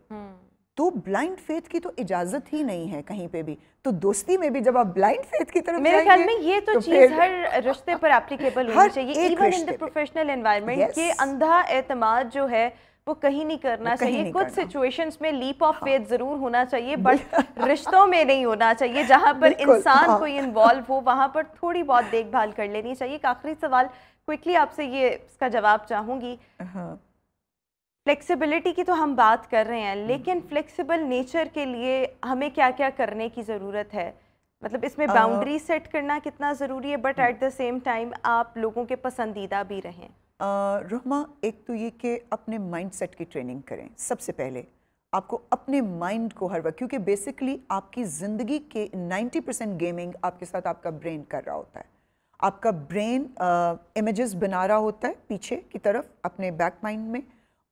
तो ब्लाइंड फेथ की तो इजाजत ही नहीं है कहीं पे भी तो दोस्ती में भी जब आप ब्लाइंड फेथ की तरफ मेरे ख्याल में ये तो, तो चीज हर रिश्ते पर एप्लीकेबल होनी चाहिए even in the professional environment के अंधा एतमाद जो है वो तो कहीं नहीं करना कहीं चाहिए कुछ सिचुएशंस में लीप ऑफ हाँ। फेथ ज़रूर होना चाहिए बट रिश्तों में नहीं होना चाहिए जहाँ पर इंसान हाँ। कोई इन्वॉल्व हो वहां पर थोड़ी बहुत देखभाल कर लेनी चाहिए एक आखिरी सवाल क्विकली आपसे ये इसका जवाब चाहूंगी फ्लेक्सिबिलिटी हाँ। की तो हम बात कर रहे हैं हम्म। लेकिन फ्लेक्सिबल नेचर के लिए हमें क्या क्या करने की ज़रूरत है मतलब इसमें बाउंड्री सेट करना कितना ज़रूरी है but at the same time आप लोगों के पसंदीदा भी रहें रहमा एक तो ये कि अपने माइंड सेट की ट्रेनिंग करें सबसे पहले आपको अपने माइंड को हर वक्त क्योंकि बेसिकली आपकी ज़िंदगी के 90 परसेंट गेमिंग आपके साथ आपका ब्रेन कर रहा होता है आपका ब्रेन इमेजेस बना रहा होता है पीछे की तरफ अपने बैक माइंड में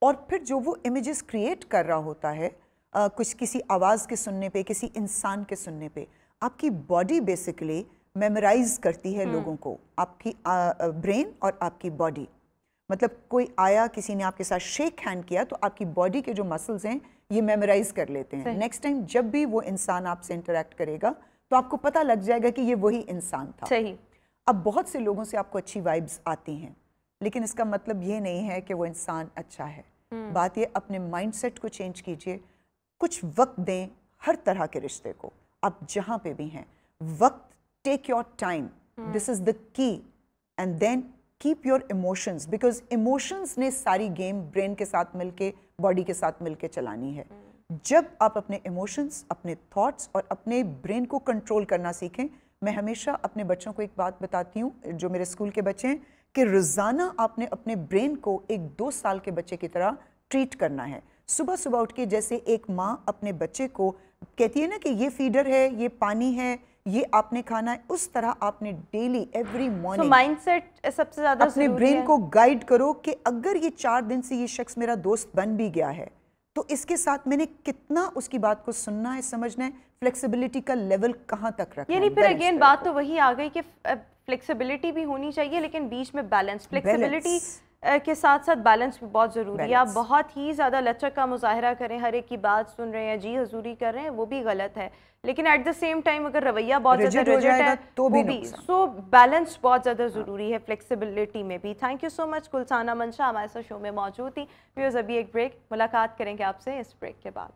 और फिर जो वो इमेजेस क्रिएट कर रहा होता है uh, कुछ किसी आवाज़ के सुनने पे किसी इंसान के सुनने पे आपकी बॉडी बेसिकली मेमोराइज करती है हम्म। लोगों को आपकी ब्रेन और आपकी बॉडी मतलब कोई आया किसी ने आपके साथ शेक हैंड किया तो आपकी बॉडी के जो मसल्स हैं ये मेमोराइज कर लेते हैं नेक्स्ट टाइम जब भी वो इंसान आपसे इंटरेक्ट करेगा तो आपको पता लग जाएगा कि ये वही इंसान था सही अब बहुत से लोगों से आपको अच्छी वाइब्स आती हैं लेकिन इसका मतलब ये नहीं है कि वो इंसान अच्छा है हम्म। बात ये अपने माइंडसेट को चेंज कीजिए कुछ वक्त दें हर तरह के रिश्ते को आप जहाँ पे भी हैं वक्त take your time this is the key and then keep your emotions because emotions ने सारी गेम ब्रेन के साथ मिलके बॉडी के साथ मिलके चलानी है जब आप अपने इमोशंस अपने थॉट्स और अपने ब्रेन को कंट्रोल करना सीखें मैं हमेशा अपने बच्चों को एक बात बताती हूँ जो मेरे स्कूल के बच्चे हैं कि रोज़ाना आपने अपने ब्रेन को एक दो साल के बच्चे की तरह ट्रीट करना है सुबह सुबह उठ के जैसे एक माँ अपने बच्चे को कहती है ना कि ये फीडर है ये पानी है ये आपने खाना है उस तरह आपने daily every morning mind set सबसे ज्यादा अपने ब्रेन को गाइड करो कि अगर ये चार दिन से ये शख्स मेरा दोस्त बन भी गया है तो इसके साथ मैंने कितना उसकी बात को सुनना है समझना है फ्लेक्सिबिलिटी का लेवल कहाँ तक रखना यानी फिर अगेन बात तो वही आ गई कि फ्लेक्सिबिलिटी भी होनी चाहिए लेकिन बीच में बैलेंस फ्लेक्सिबिलिटी के साथ साथ बैलेंस भी बहुत ज़रूरी है आप बहुत ही ज़्यादा लचक का मुजाहरा करें हर एक की बात सुन रहे हैं जी हजूरी कर रहे हैं वो भी गलत है लेकिन एट द सेम टाइम अगर रवैया बहुत ज्यादा रिजिड है तो भी, भी सो बैलेंस बहुत ज्यादा जरूरी है फ्लेक्सिबिलिटी में भी thank you so much Gulsana Mansha हमारे साथ शो में मौजूद थी व्यूअर्स अभी एक ब्रेक मुलाकात करेंगे आपसे इस ब्रेक के बाद